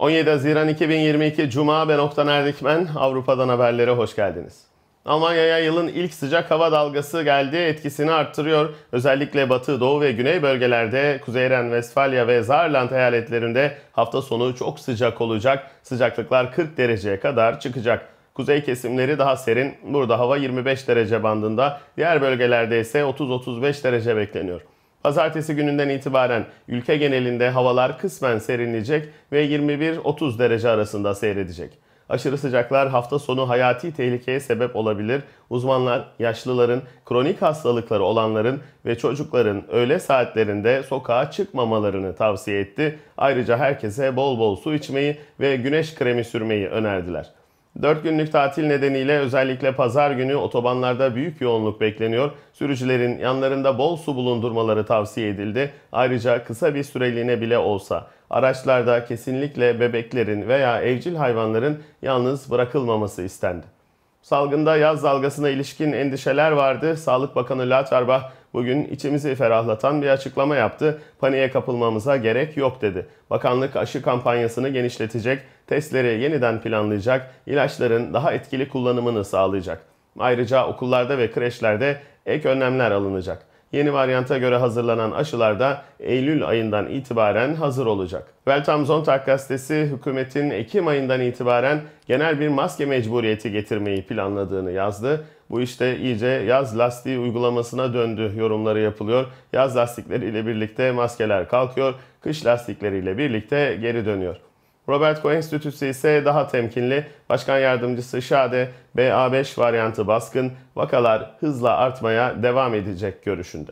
17 Haziran 2022 Cuma ben Oktan Erdikmen. Avrupa'dan haberlere hoş geldiniz. Almanya'ya yılın ilk sıcak hava dalgası geldi. Etkisini arttırıyor. Özellikle batı, doğu ve güney bölgelerde Kuzeyren, Vesfalya ve Saarland eyaletlerinde hafta sonu çok sıcak olacak. Sıcaklıklar 40 dereceye kadar çıkacak. Kuzey kesimleri daha serin. Burada hava 25 derece bandında. Diğer bölgelerde ise 30-35 derece bekleniyor. Pazartesi gününden itibaren ülke genelinde havalar kısmen serinleyecek ve 21-30 derece arasında seyredecek. Aşırı sıcaklar hafta sonu hayati tehlikeye sebep olabilir. Uzmanlar yaşlıların, kronik hastalıkları olanların ve çocukların öğle saatlerinde sokağa çıkmamalarını tavsiye etti. Ayrıca herkese bol bol su içmeyi ve güneş kremi sürmeyi önerdiler. 4 günlük tatil nedeniyle özellikle pazar günü otobanlarda büyük yoğunluk bekleniyor. Sürücülerin yanlarında bol su bulundurmaları tavsiye edildi. Ayrıca kısa bir süreliğine bile olsa araçlarda kesinlikle bebeklerin veya evcil hayvanların yalnız bırakılmaması istendi. Salgında yaz dalgasına ilişkin endişeler vardı. Sağlık Bakanı Lat bugün içimizi ferahlatan bir açıklama yaptı. Paniğe kapılmamıza gerek yok dedi. Bakanlık aşı kampanyasını genişletecek, testleri yeniden planlayacak, ilaçların daha etkili kullanımını sağlayacak. Ayrıca okullarda ve kreşlerde ek önlemler alınacak. Yeni varyanta göre hazırlanan aşılar da Eylül ayından itibaren hazır olacak. Weltam Sonntag gazetesi hükümetin Ekim ayından itibaren genel bir maske mecburiyeti getirmeyi planladığını yazdı. Bu işte iyice yaz lastiği uygulamasına döndü yorumları yapılıyor. Yaz lastikleriyle birlikte maskeler kalkıyor, kış lastikleriyle birlikte geri dönüyor. Robert Koch Enstitüsü ise daha temkinli. Başkan yardımcısı Şade, BA5 varyantı baskın, vakalar hızla artmaya devam edecek görüşünde.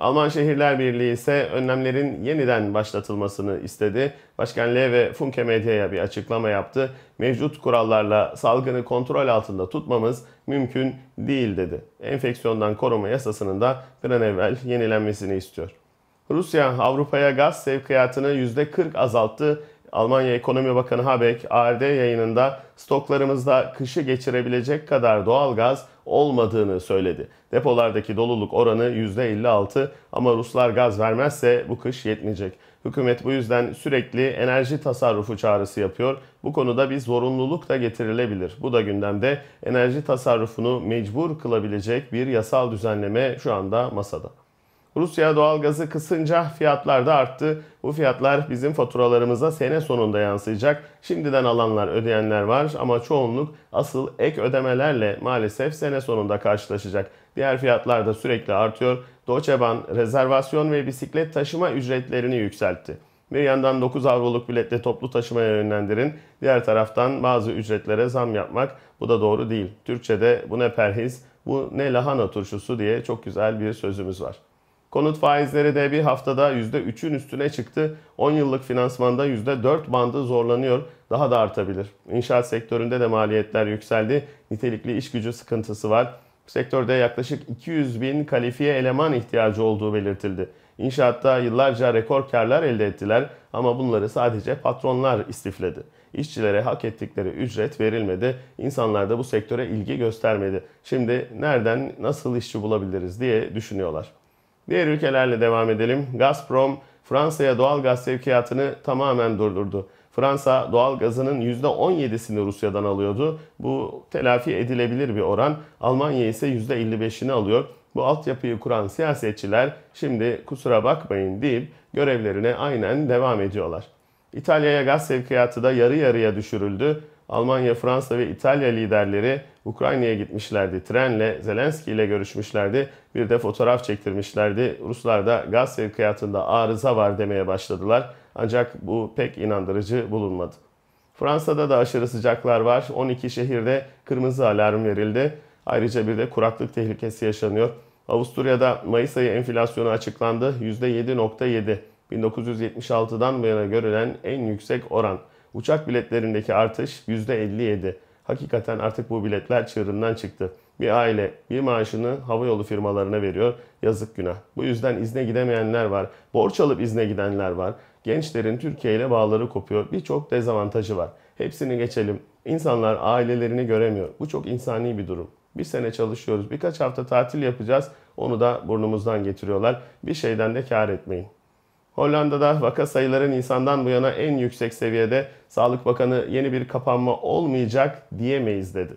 Alman Şehirler Birliği ise önlemlerin yeniden başlatılmasını istedi. Başkan ve Funke Medya'ya bir açıklama yaptı. Mevcut kurallarla salgını kontrol altında tutmamız mümkün değil dedi. Enfeksiyondan koruma yasasının da bir an evvel yenilenmesini istiyor. Rusya Avrupa'ya gaz sevkiyatını %40 azalttı Almanya Ekonomi Bakanı Habeck ARD yayınında stoklarımızda kışı geçirebilecek kadar doğalgaz olmadığını söyledi. Depolardaki doluluk oranı %56 ama Ruslar gaz vermezse bu kış yetmeyecek. Hükümet bu yüzden sürekli enerji tasarrufu çağrısı yapıyor. Bu konuda bir zorunluluk da getirilebilir. Bu da gündemde enerji tasarrufunu mecbur kılabilecek bir yasal düzenleme şu anda masada. Rusya doğalgazı kısınca fiyatlar da arttı. Bu fiyatlar bizim faturalarımıza sene sonunda yansıyacak. Şimdiden alanlar ödeyenler var ama çoğunluk asıl ek ödemelerle maalesef sene sonunda karşılaşacak. Diğer fiyatlar da sürekli artıyor. Deutsche rezervasyon ve bisiklet taşıma ücretlerini yükseltti. Bir yandan 9 avroluk biletle toplu taşımaya yönlendirin. Diğer taraftan bazı ücretlere zam yapmak bu da doğru değil. Türkçe'de bu ne perhiz, bu ne lahana turşusu diye çok güzel bir sözümüz var. Konut faizleri de bir haftada %3'ün üstüne çıktı. 10 yıllık finansmanda %4 bandı zorlanıyor. Daha da artabilir. İnşaat sektöründe de maliyetler yükseldi. Nitelikli iş gücü sıkıntısı var. Sektörde yaklaşık 200 bin kalifiye eleman ihtiyacı olduğu belirtildi. İnşaatta yıllarca rekor karlar elde ettiler ama bunları sadece patronlar istifledi. İşçilere hak ettikleri ücret verilmedi. İnsanlar da bu sektöre ilgi göstermedi. Şimdi nereden nasıl işçi bulabiliriz diye düşünüyorlar. Diğer ülkelerle devam edelim. Gazprom Fransa'ya doğal gaz sevkiyatını tamamen durdurdu. Fransa doğal gazının %17'sini Rusya'dan alıyordu. Bu telafi edilebilir bir oran. Almanya ise %55'ini alıyor. Bu altyapıyı kuran siyasetçiler şimdi kusura bakmayın deyip görevlerine aynen devam ediyorlar. İtalya'ya gaz sevkiyatı da yarı yarıya düşürüldü. Almanya, Fransa ve İtalya liderleri Ukrayna'ya gitmişlerdi. Trenle Zelenski ile görüşmüşlerdi. Bir de fotoğraf çektirmişlerdi. Ruslar da gaz sevkiyatında arıza var demeye başladılar. Ancak bu pek inandırıcı bulunmadı. Fransa'da da aşırı sıcaklar var. 12 şehirde kırmızı alarm verildi. Ayrıca bir de kuraklık tehlikesi yaşanıyor. Avusturya'da Mayıs ayı enflasyonu açıklandı. %7.7. 1976'dan bu yana görülen en yüksek oran. Uçak biletlerindeki artış %57. Hakikaten artık bu biletler çığırından çıktı. Bir aile bir maaşını havayolu firmalarına veriyor. Yazık günah. Bu yüzden izne gidemeyenler var. Borç alıp izne gidenler var. Gençlerin Türkiye ile bağları kopuyor. Birçok dezavantajı var. Hepsini geçelim. İnsanlar ailelerini göremiyor. Bu çok insani bir durum. Bir sene çalışıyoruz. Birkaç hafta tatil yapacağız. Onu da burnumuzdan getiriyorlar. Bir şeyden de kar etmeyin. Hollanda'da vaka sayıları Nisan'dan bu yana en yüksek seviyede. Sağlık Bakanı yeni bir kapanma olmayacak diyemeyiz dedi.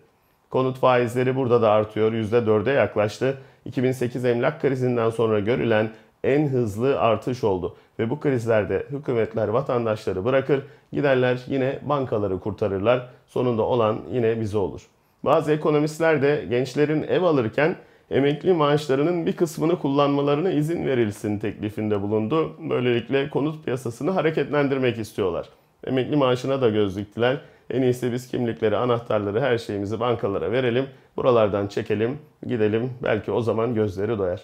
Konut faizleri burada da artıyor. %4'e yaklaştı. 2008 emlak krizinden sonra görülen en hızlı artış oldu. Ve bu krizlerde hükümetler vatandaşları bırakır, giderler yine bankaları kurtarırlar. Sonunda olan yine bize olur. Bazı ekonomistler de gençlerin ev alırken emekli maaşlarının bir kısmını kullanmalarına izin verilsin teklifinde bulundu. Böylelikle konut piyasasını hareketlendirmek istiyorlar. Emekli maaşına da göz diktiler. En iyisi biz kimlikleri, anahtarları, her şeyimizi bankalara verelim. Buralardan çekelim, gidelim. Belki o zaman gözleri doyar.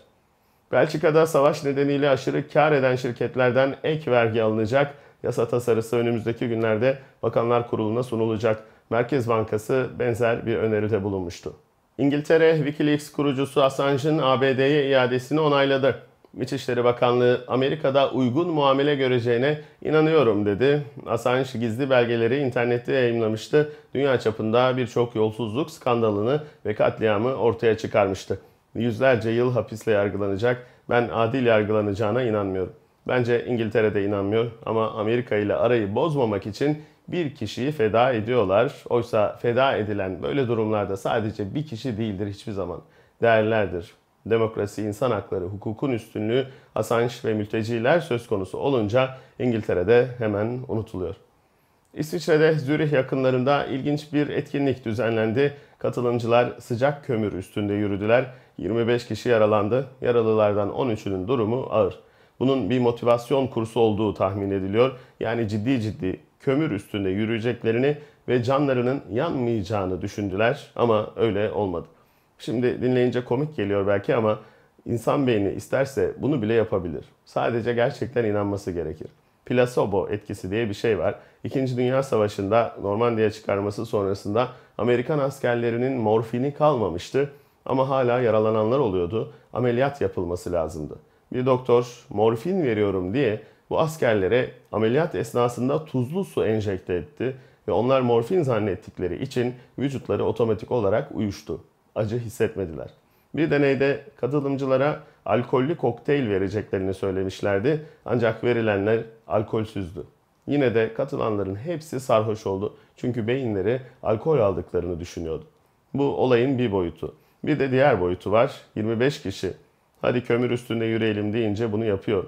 Belçika'da savaş nedeniyle aşırı kar eden şirketlerden ek vergi alınacak. Yasa tasarısı önümüzdeki günlerde Bakanlar Kurulu'na sunulacak. Merkez Bankası benzer bir öneride bulunmuştu. İngiltere, Wikileaks kurucusu Assange'ın ABD'ye iadesini onayladı. İçişleri Bakanlığı Amerika'da uygun muamele göreceğine inanıyorum dedi. Assange gizli belgeleri internette yayınlamıştı. Dünya çapında birçok yolsuzluk skandalını ve katliamı ortaya çıkarmıştı. Yüzlerce yıl hapisle yargılanacak. Ben adil yargılanacağına inanmıyorum. Bence İngiltere de inanmıyor ama Amerika ile arayı bozmamak için bir kişiyi feda ediyorlar. Oysa feda edilen böyle durumlarda sadece bir kişi değildir hiçbir zaman. Değerlerdir. Demokrasi, insan hakları, hukukun üstünlüğü, Assange ve mülteciler söz konusu olunca İngiltere'de hemen unutuluyor. İsviçre'de Zürih yakınlarında ilginç bir etkinlik düzenlendi. Katılımcılar sıcak kömür üstünde yürüdüler. 25 kişi yaralandı. Yaralılardan 13'ünün durumu ağır. Bunun bir motivasyon kursu olduğu tahmin ediliyor. Yani ciddi ciddi kömür üstünde yürüyeceklerini ve canlarının yanmayacağını düşündüler ama öyle olmadı. Şimdi dinleyince komik geliyor belki ama insan beyni isterse bunu bile yapabilir. Sadece gerçekten inanması gerekir. Plasebo etkisi diye bir şey var. İkinci Dünya Savaşı'nda Normandiya çıkarması sonrasında Amerikan askerlerinin morfini kalmamıştı ama hala yaralananlar oluyordu. Ameliyat yapılması lazımdı. Bir doktor morfin veriyorum diye bu askerlere ameliyat esnasında tuzlu su enjekte etti ve onlar morfin zannettikleri için vücutları otomatik olarak uyuştu. Acı hissetmediler. Bir deneyde katılımcılara alkollü kokteyl vereceklerini söylemişlerdi ancak verilenler alkolsüzdü. Yine de katılanların hepsi sarhoş oldu çünkü beyinleri alkol aldıklarını düşünüyordu. Bu olayın bir boyutu. Bir de diğer boyutu var. 25 kişi. Hadi kömür üstünde yürüyelim deyince bunu yapıyor.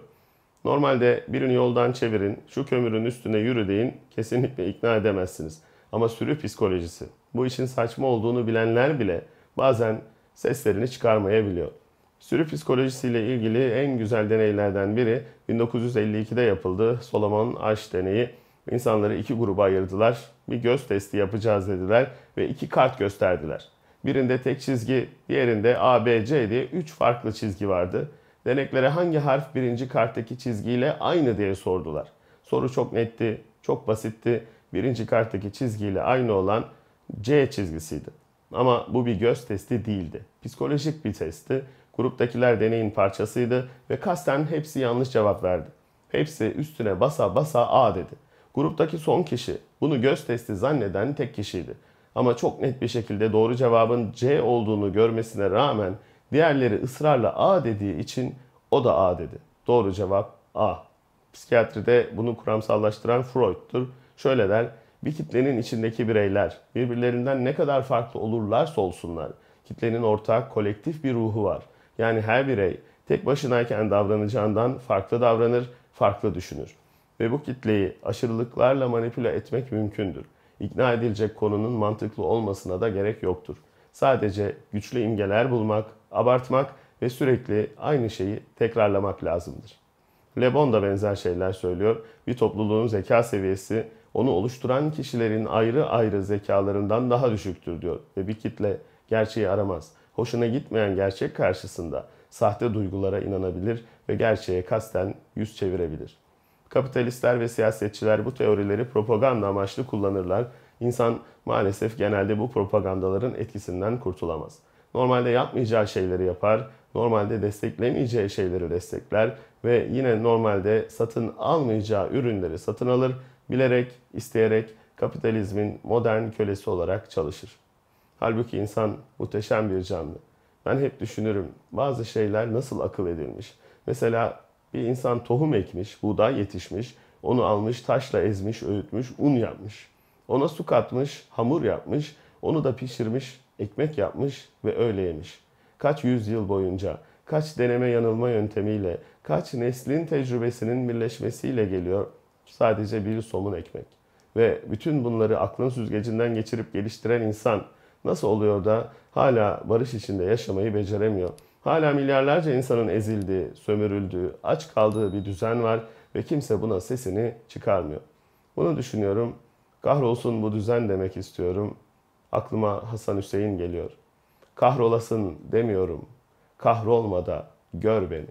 Normalde birini yoldan çevirin, şu kömürün üstüne yürü deyin, kesinlikle ikna edemezsiniz. Ama sürü psikolojisi, bu işin saçma olduğunu bilenler bile bazen seslerini çıkarmayabiliyor. Sürü psikolojisiyle ilgili en güzel deneylerden biri 1952'de yapıldı. Solomon Ash deneyi. İnsanları iki gruba ayırdılar. Bir göz testi yapacağız dediler ve iki kart gösterdiler. Birinde tek çizgi, diğerinde A, B, C diye üç farklı çizgi vardı. Deneklere hangi harf birinci karttaki çizgiyle aynı diye sordular. Soru çok netti, çok basitti. Birinci karttaki çizgiyle aynı olan C çizgisiydi. Ama bu bir göz testi değildi. Psikolojik bir testti. Gruptakiler deneyin parçasıydı ve kasten hepsi yanlış cevap verdi. Hepsi üstüne basa basa A dedi. Gruptaki son kişi bunu göz testi zanneden tek kişiydi. Ama çok net bir şekilde doğru cevabın C olduğunu görmesine rağmen Diğerleri ısrarla A dediği için o da A dedi. Doğru cevap A. Psikiyatride bunu kuramsallaştıran Freud'tur. Şöyle der, bir kitlenin içindeki bireyler birbirlerinden ne kadar farklı olurlarsa olsunlar, kitlenin ortak kolektif bir ruhu var. Yani her birey tek başınayken davranacağından farklı davranır, farklı düşünür. Ve bu kitleyi aşırılıklarla manipüle etmek mümkündür. İkna edilecek konunun mantıklı olmasına da gerek yoktur. Sadece güçlü imgeler bulmak, abartmak ve sürekli aynı şeyi tekrarlamak lazımdır. Le Bon da benzer şeyler söylüyor. Bir topluluğun zeka seviyesi onu oluşturan kişilerin ayrı ayrı zekalarından daha düşüktür diyor ve bir kitle gerçeği aramaz. Hoşuna gitmeyen gerçek karşısında sahte duygulara inanabilir ve gerçeğe kasten yüz çevirebilir. Kapitalistler ve siyasetçiler bu teorileri propaganda amaçlı kullanırlar. İnsan maalesef genelde bu propagandaların etkisinden kurtulamaz.'' Normalde yapmayacağı şeyleri yapar, normalde desteklemeyeceği şeyleri destekler ve yine normalde satın almayacağı ürünleri satın alır, bilerek, isteyerek kapitalizmin modern kölesi olarak çalışır. Halbuki insan muhteşem bir canlı. Ben hep düşünürüm bazı şeyler nasıl akıl edilmiş. Mesela bir insan tohum ekmiş, buğday yetişmiş, onu almış taşla ezmiş, öğütmüş, un yapmış. Ona su katmış, hamur yapmış, onu da pişirmiş, ekmek yapmış ve öyle yemiş. Kaç yüzyıl boyunca, kaç deneme yanılma yöntemiyle, kaç neslin tecrübesinin birleşmesiyle geliyor sadece bir somun ekmek. Ve bütün bunları aklın süzgecinden geçirip geliştiren insan nasıl oluyor da hala barış içinde yaşamayı beceremiyor? Hala milyarlarca insanın ezildiği, sömürüldüğü, aç kaldığı bir düzen var ve kimse buna sesini çıkarmıyor. Bunu düşünüyorum. Kahrolsun bu düzen demek istiyorum aklıma Hasan Hüseyin geliyor. Kahrolasın demiyorum, kahrolma da gör beni.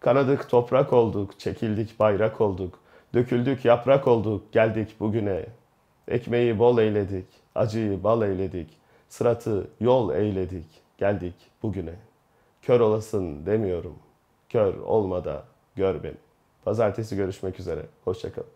Kanadık toprak olduk, çekildik bayrak olduk, döküldük yaprak olduk, geldik bugüne. Ekmeği bol eyledik, acıyı bal eyledik, sıratı yol eyledik, geldik bugüne. Kör olasın demiyorum, kör olmada gör beni. Pazartesi görüşmek üzere, hoşçakalın.